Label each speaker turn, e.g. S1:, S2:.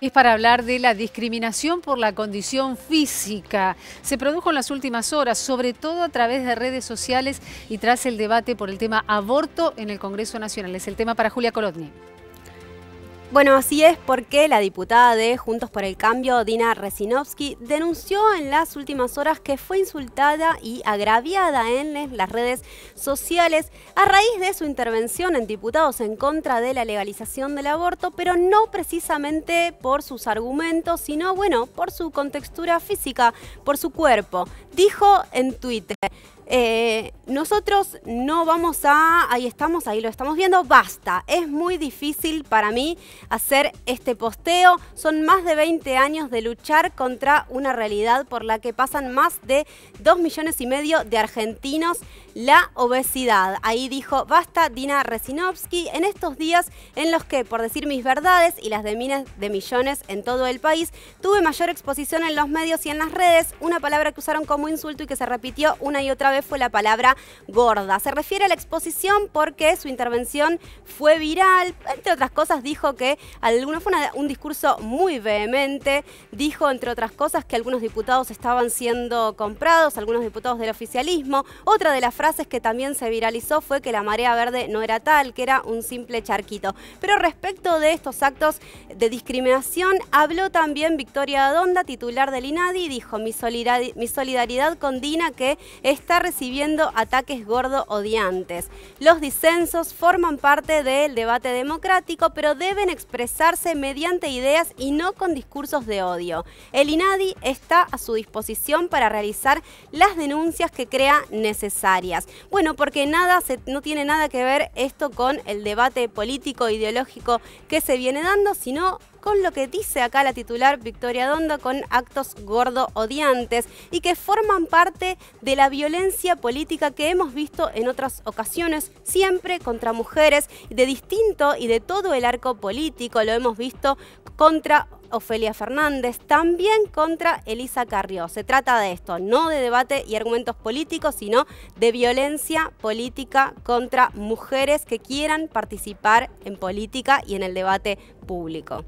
S1: Es para hablar de la discriminación por la condición física. Se produjo en las últimas horas, sobre todo a través de redes sociales y tras el debate por el tema aborto en el Congreso Nacional. Es el tema para Julia Colodny. Bueno, así es porque la diputada de Juntos por el Cambio, Dina Resinovsky, denunció en las últimas horas que fue insultada y agraviada en las redes sociales a raíz de su intervención en diputados en contra de la legalización del aborto, pero no precisamente por sus argumentos, sino bueno, por su contextura física, por su cuerpo. Dijo en Twitter. Eh, nosotros no vamos a, ahí estamos, ahí lo estamos viendo, basta. Es muy difícil para mí hacer este posteo. Son más de 20 años de luchar contra una realidad por la que pasan más de 2 millones y medio de argentinos, la obesidad. Ahí dijo, basta Dina Resinovsky, en estos días en los que, por decir mis verdades y las de miles de millones en todo el país, tuve mayor exposición en los medios y en las redes, una palabra que usaron como insulto y que se repitió una y otra vez fue la palabra gorda. Se refiere a la exposición porque su intervención fue viral. Entre otras cosas dijo que algunos, fue un discurso muy vehemente. Dijo, entre otras cosas, que algunos diputados estaban siendo comprados, algunos diputados del oficialismo. Otra de las frases que también se viralizó fue que la marea verde no era tal, que era un simple charquito. Pero respecto de estos actos de discriminación, habló también Victoria Donda, titular del INADI, y dijo, mi solidaridad, mi solidaridad con Dina que está recibiendo ataques gordo odiantes. Los disensos forman parte del debate democrático, pero deben expresarse mediante ideas y no con discursos de odio. El INADI está a su disposición para realizar las denuncias que crea necesarias. Bueno, porque nada no tiene nada que ver esto con el debate político e ideológico que se viene dando, sino con lo que dice acá la titular Victoria Dondo con actos gordo odiantes y que forman parte de la violencia política que hemos visto en otras ocasiones, siempre contra mujeres de distinto y de todo el arco político. Lo hemos visto contra Ofelia Fernández, también contra Elisa Carrió. Se trata de esto, no de debate y argumentos políticos, sino de violencia política contra mujeres que quieran participar en política y en el debate público.